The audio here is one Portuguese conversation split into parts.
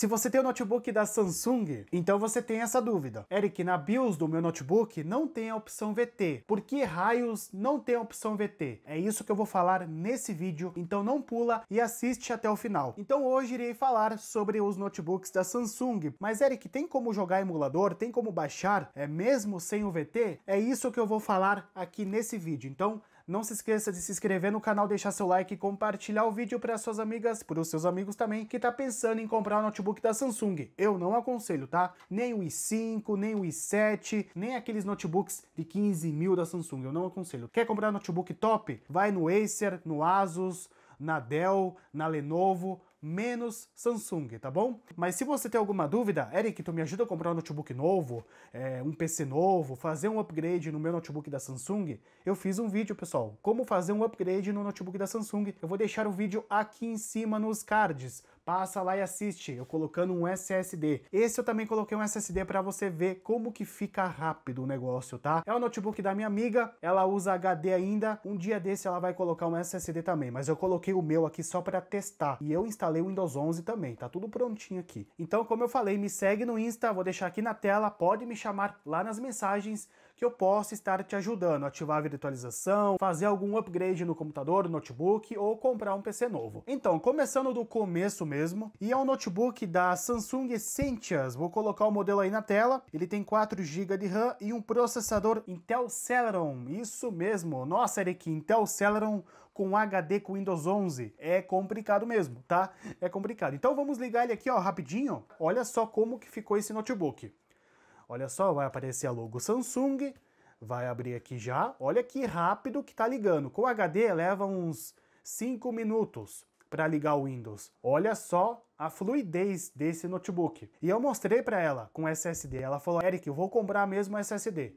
Se você tem o notebook da Samsung, então você tem essa dúvida. Eric, na BIOS do meu notebook não tem a opção VT. Por que raios não tem a opção VT? É isso que eu vou falar nesse vídeo, então não pula e assiste até o final. Então hoje irei falar sobre os notebooks da Samsung. Mas Eric, tem como jogar emulador? Tem como baixar? É mesmo sem o VT? É isso que eu vou falar aqui nesse vídeo. Então não se esqueça de se inscrever no canal, deixar seu like e compartilhar o vídeo para suas amigas, para os seus amigos também, que tá pensando em comprar o um notebook da Samsung. Eu não aconselho, tá? Nem o i5, nem o i7, nem aqueles notebooks de 15 mil da Samsung. Eu não aconselho. Quer comprar notebook top? Vai no Acer, no Asus, na Dell, na Lenovo, menos Samsung, tá bom? Mas se você tem alguma dúvida, Eric, tu me ajuda a comprar um notebook novo, é, um PC novo, fazer um upgrade no meu notebook da Samsung? Eu fiz um vídeo, pessoal, como fazer um upgrade no notebook da Samsung. Eu vou deixar o vídeo aqui em cima nos cards Passa lá e assiste, eu colocando um SSD. Esse eu também coloquei um SSD para você ver como que fica rápido o negócio, tá? É o notebook da minha amiga, ela usa HD ainda. Um dia desse ela vai colocar um SSD também, mas eu coloquei o meu aqui só para testar. E eu instalei o Windows 11 também, tá tudo prontinho aqui. Então, como eu falei, me segue no Insta, vou deixar aqui na tela, pode me chamar lá nas mensagens que eu posso estar te ajudando, ativar a virtualização, fazer algum upgrade no computador, no notebook ou comprar um PC novo. Então, começando do começo mesmo, mesmo. E é um notebook da Samsung Essentials. Vou colocar o modelo aí na tela. Ele tem 4 GB de RAM e um processador Intel Celeron. Isso mesmo. Nossa, Eric, Intel Celeron com HD com Windows 11. É complicado mesmo, tá? É complicado. Então vamos ligar ele aqui, ó, rapidinho. Olha só como que ficou esse notebook. Olha só, vai aparecer a logo Samsung. Vai abrir aqui já. Olha que rápido que tá ligando. Com HD leva uns 5 minutos para ligar o Windows. Olha só a fluidez desse notebook. E eu mostrei para ela com SSD. Ela falou: "Eric, eu vou comprar mesmo SSD".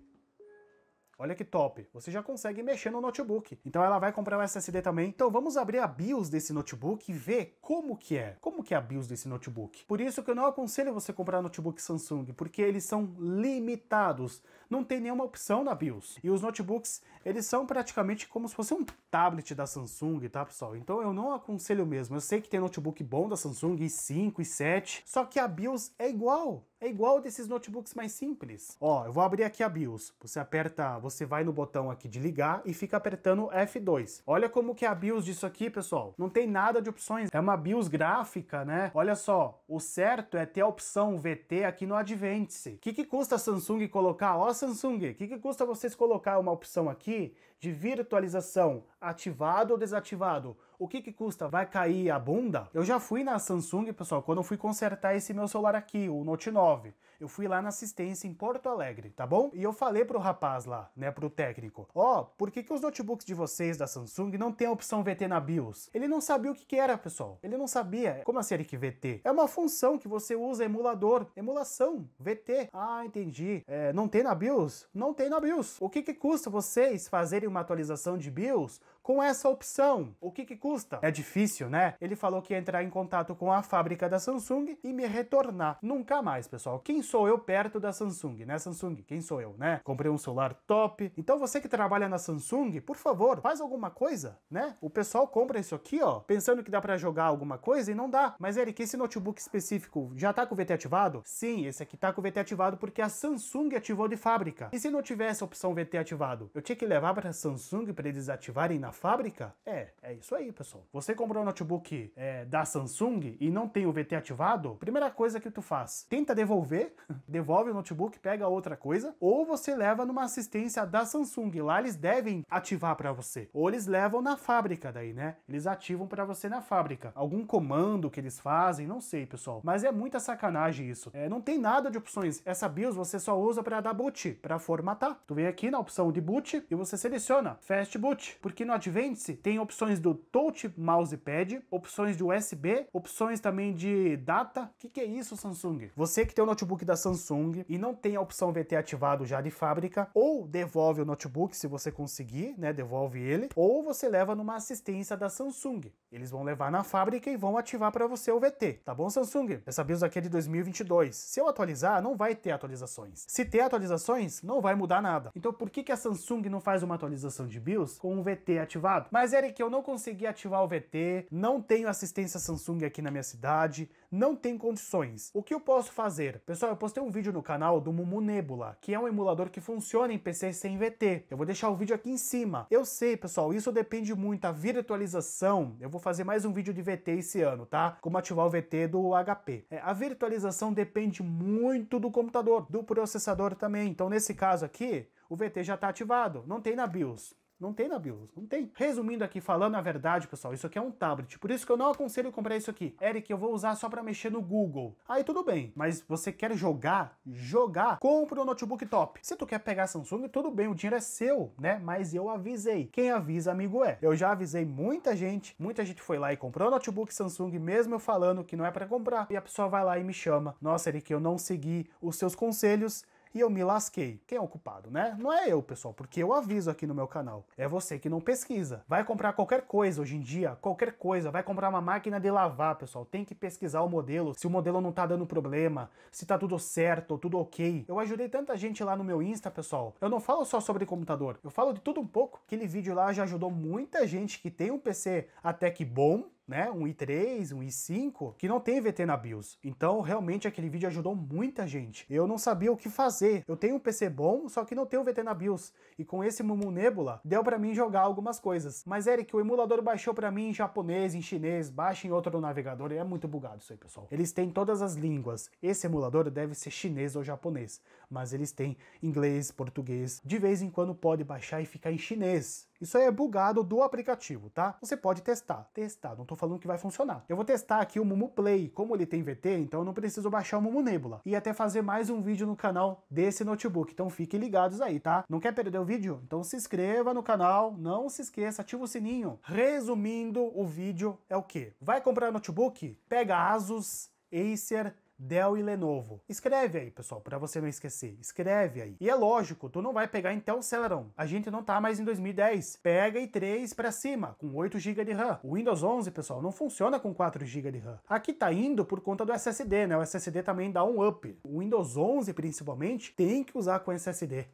Olha que top, você já consegue mexer no notebook. Então ela vai comprar o SSD também. Então vamos abrir a BIOS desse notebook e ver como que é. Como que é a BIOS desse notebook. Por isso que eu não aconselho você comprar notebook Samsung, porque eles são limitados. Não tem nenhuma opção na BIOS. E os notebooks, eles são praticamente como se fosse um tablet da Samsung, tá pessoal? Então eu não aconselho mesmo. Eu sei que tem notebook bom da Samsung, i5, i7, só que a BIOS é igual é igual desses notebooks mais simples. Ó, eu vou abrir aqui a BIOS. Você aperta, você vai no botão aqui de ligar e fica apertando F2. Olha como que é a BIOS disso aqui, pessoal. Não tem nada de opções. É uma BIOS gráfica, né? Olha só, o certo é ter a opção VT aqui no Advance. O que, que custa a Samsung colocar? Ó, Samsung, o que, que custa vocês colocar uma opção aqui de virtualização ativado ou desativado, o que que custa? Vai cair a bunda? Eu já fui na Samsung, pessoal, quando eu fui consertar esse meu celular aqui, o Note 9. Eu fui lá na assistência em Porto Alegre, tá bom? E eu falei pro rapaz lá, né, pro técnico, ó, oh, por que que os notebooks de vocês da Samsung não tem a opção VT na BIOS? Ele não sabia o que que era, pessoal. Ele não sabia. Como assim Eric VT? É uma função que você usa emulador, emulação, VT. Ah, entendi. É, não tem na BIOS? Não tem na BIOS. O que que custa vocês fazerem uma atualização de BIOS com essa opção. O que, que custa? É difícil, né? Ele falou que ia entrar em contato com a fábrica da Samsung e me retornar. Nunca mais, pessoal. Quem sou eu perto da Samsung, né, Samsung? Quem sou eu, né? Comprei um celular top. Então você que trabalha na Samsung, por favor, faz alguma coisa, né? O pessoal compra isso aqui, ó, pensando que dá para jogar alguma coisa e não dá. Mas Eric, esse notebook específico já tá com o VT ativado? Sim, esse aqui tá com o VT ativado porque a Samsung ativou de fábrica. E se não tivesse a opção VT ativado? Eu tinha que levar para Samsung para eles ativarem na fábrica? É, é isso aí, pessoal. Você comprou um notebook é, da Samsung e não tem o VT ativado? Primeira coisa que tu faz, tenta devolver, devolve o notebook, pega outra coisa, ou você leva numa assistência da Samsung. Lá eles devem ativar para você. Ou eles levam na fábrica daí, né? Eles ativam para você na fábrica. Algum comando que eles fazem, não sei, pessoal. Mas é muita sacanagem isso. É, não tem nada de opções. Essa BIOS você só usa para dar boot, para formatar. Tu vem aqui na opção de boot e você seleciona funciona? Fast Boot, porque no Advance tem opções do Touch Mousepad, opções de USB, opções também de data. O que, que é isso, Samsung? Você que tem o notebook da Samsung e não tem a opção VT ativado já de fábrica, ou devolve o notebook se você conseguir, né? Devolve ele, ou você leva numa assistência da Samsung. Eles vão levar na fábrica e vão ativar para você o VT, tá bom, Samsung? Essa BIOS aqui é de 2022. Se eu atualizar, não vai ter atualizações. Se ter atualizações, não vai mudar nada. Então por que, que a Samsung não faz uma atualização? atualização de BIOS com o VT ativado. Mas Eric, eu não consegui ativar o VT, não tenho assistência Samsung aqui na minha cidade, não tem condições. O que eu posso fazer? Pessoal, eu postei um vídeo no canal do Mumu Nebula, que é um emulador que funciona em PC sem VT. Eu vou deixar o vídeo aqui em cima. Eu sei, pessoal, isso depende muito da virtualização. Eu vou fazer mais um vídeo de VT esse ano, tá? Como ativar o VT do HP. É, a virtualização depende muito do computador, do processador também. Então, nesse caso aqui, o VT já está ativado, não tem na BIOS. Não tem na BIOS, não tem. Resumindo aqui, falando a verdade, pessoal, isso aqui é um tablet. Por isso que eu não aconselho comprar isso aqui. Eric, eu vou usar só para mexer no Google. Aí tudo bem, mas você quer jogar? Jogar? Compra um notebook top. Se tu quer pegar Samsung, tudo bem, o dinheiro é seu, né? Mas eu avisei. Quem avisa, amigo é. Eu já avisei muita gente. Muita gente foi lá e comprou notebook Samsung, mesmo eu falando que não é para comprar. E a pessoa vai lá e me chama. Nossa, Eric, eu não segui os seus conselhos e eu me lasquei. Quem é o culpado, né? Não é eu, pessoal, porque eu aviso aqui no meu canal. É você que não pesquisa. Vai comprar qualquer coisa hoje em dia, qualquer coisa. Vai comprar uma máquina de lavar, pessoal. Tem que pesquisar o modelo, se o modelo não tá dando problema, se tá tudo certo, tudo ok. Eu ajudei tanta gente lá no meu Insta, pessoal. Eu não falo só sobre computador, eu falo de tudo um pouco. Aquele vídeo lá já ajudou muita gente que tem um PC até que bom, né, um i3, um i5, que não tem VT na BIOS. Então, realmente, aquele vídeo ajudou muita gente. Eu não sabia o que fazer. Eu tenho um PC bom, só que não tenho VT na BIOS. E com esse Mumu Nebula, deu para mim jogar algumas coisas. Mas, Eric, o emulador baixou para mim em japonês, em chinês, baixa em outro navegador. E é muito bugado isso aí, pessoal. Eles têm todas as línguas. Esse emulador deve ser chinês ou japonês. Mas eles têm inglês, português. De vez em quando pode baixar e ficar em chinês. Isso aí é bugado do aplicativo, tá? Você pode testar, testar, não tô falando que vai funcionar. Eu vou testar aqui o Mumu Play, como ele tem VT, então eu não preciso baixar o Mumu Nebula. E até fazer mais um vídeo no canal desse notebook, então fiquem ligados aí, tá? Não quer perder o vídeo? Então se inscreva no canal, não se esqueça, ativa o sininho. Resumindo, o vídeo é o que? Vai comprar notebook? Pega Asus, Acer, Dell e Lenovo. Escreve aí, pessoal, para você não esquecer. Escreve aí. E é lógico, tu não vai pegar Intel Celeron. A gente não tá mais em 2010. Pega i3 para cima, com 8 GB de RAM. O Windows 11, pessoal, não funciona com 4 GB de RAM. Aqui tá indo por conta do SSD, né? O SSD também dá um up. O Windows 11, principalmente, tem que usar com SSD.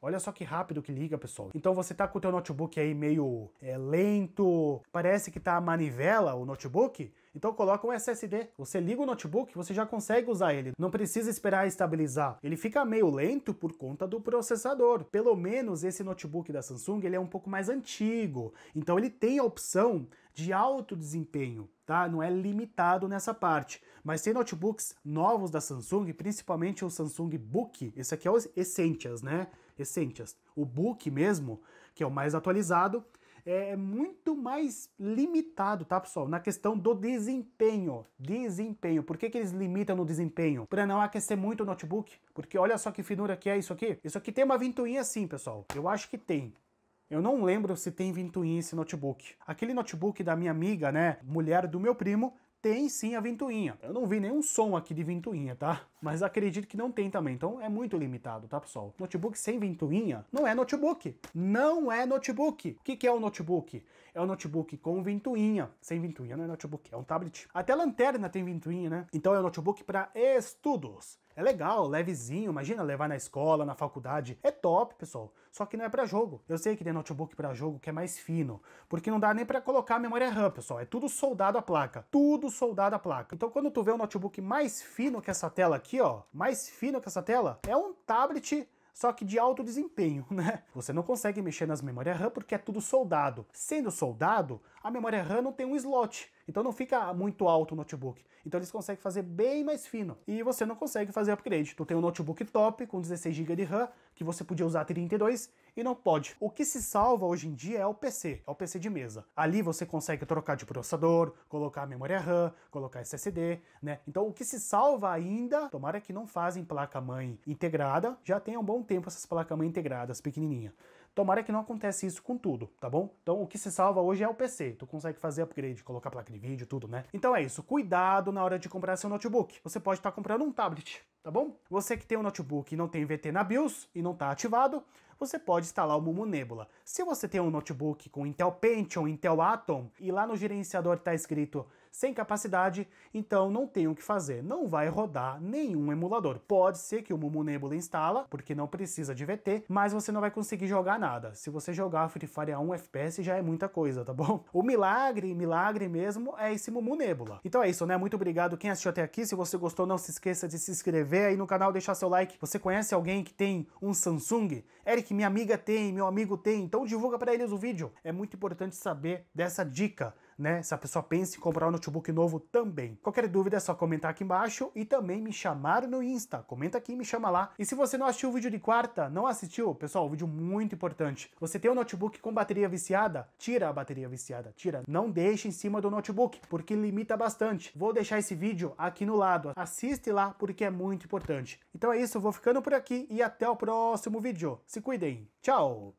Olha só que rápido que liga, pessoal. Então você tá com o teu notebook aí meio é, lento, parece que tá a manivela o notebook, então coloca um SSD, você liga o notebook, você já consegue usar ele, não precisa esperar estabilizar. Ele fica meio lento por conta do processador. Pelo menos esse notebook da Samsung, ele é um pouco mais antigo. Então ele tem a opção de alto desempenho, tá? Não é limitado nessa parte. Mas tem notebooks novos da Samsung, principalmente o Samsung Book, esse aqui é o Essentials, né? Essentials. O Book mesmo, que é o mais atualizado, é, é muito mais limitado, tá, pessoal? Na questão do desempenho. Desempenho. Por que, que eles limitam no desempenho? Para não aquecer muito o notebook. Porque olha só que finura que é isso aqui. Isso aqui tem uma ventoinha assim, pessoal. Eu acho que tem. Eu não lembro se tem ventoinha esse notebook. Aquele notebook da minha amiga, né, mulher do meu primo, tem sim a ventoinha. Eu não vi nenhum som aqui de ventoinha, tá? Mas acredito que não tem também, então é muito limitado, tá pessoal? Notebook sem ventoinha não é notebook. Não é notebook. O que, que é o um notebook? É um notebook com ventoinha. Sem ventoinha não é notebook, é um tablet. Até lanterna tem ventoinha, né? Então é um notebook para estudos. É legal, levezinho, imagina levar na escola, na faculdade. É top, pessoal. Só que não é para jogo. Eu sei que tem notebook para jogo que é mais fino, porque não dá nem para colocar a memória RAM, pessoal. É tudo soldado à placa. Tudo soldado à placa. Então quando tu vê um notebook mais fino que essa tela aqui, ó, mais fino que essa tela, é um tablet só que de alto desempenho, né? Você não consegue mexer nas memórias RAM porque é tudo soldado. Sendo soldado, a memória RAM não tem um slot. Então não fica muito alto o notebook. Então eles conseguem fazer bem mais fino. E você não consegue fazer upgrade. Tu então tem um notebook top com 16 GB de RAM, que você podia usar 32 e não pode. O que se salva hoje em dia é o PC, é o PC de mesa. Ali você consegue trocar de processador, colocar memória RAM, colocar SSD, né? Então o que se salva ainda, tomara que não fazem placa-mãe integrada, já tem há um bom tempo essas placas-mãe integradas pequenininha. Tomara que não aconteça isso com tudo, tá bom? Então o que se salva hoje é o PC, tu consegue fazer upgrade, colocar placa de vídeo, tudo, né? Então é isso, cuidado na hora de comprar seu notebook. Você pode estar tá comprando um tablet, tá bom? Você que tem um notebook e não tem VT na BIOS e não está ativado, você pode instalar o Mumu Nebula. Se você tem um notebook com Intel Pentium, Intel Atom e lá no gerenciador está escrito sem capacidade, então não tem o que fazer, não vai rodar nenhum emulador. Pode ser que o Mumu Nebula instala, porque não precisa de VT, mas você não vai conseguir jogar nada. Se você jogar Free Fire a 1 FPS já é muita coisa, tá bom? O milagre, milagre mesmo, é esse Mumu Nebula. Então é isso, né? Muito obrigado quem assistiu até aqui. Se você gostou, não se esqueça de se inscrever aí no canal, deixar seu like. Você conhece alguém que tem um Samsung? Eric, minha amiga tem, meu amigo tem, então divulga para eles o vídeo. É muito importante saber dessa dica né? Se a pessoa pensa em comprar um notebook novo também. Qualquer dúvida é só comentar aqui embaixo e também me chamar no Insta. Comenta aqui, me chama lá. E se você não assistiu o vídeo de quarta, não assistiu, pessoal, um vídeo muito importante. Você tem um notebook com bateria viciada? Tira a bateria viciada, tira. Não deixe em cima do notebook, porque limita bastante. Vou deixar esse vídeo aqui no lado. Assiste lá, porque é muito importante. Então é isso, vou ficando por aqui e até o próximo vídeo. Se cuidem. Tchau!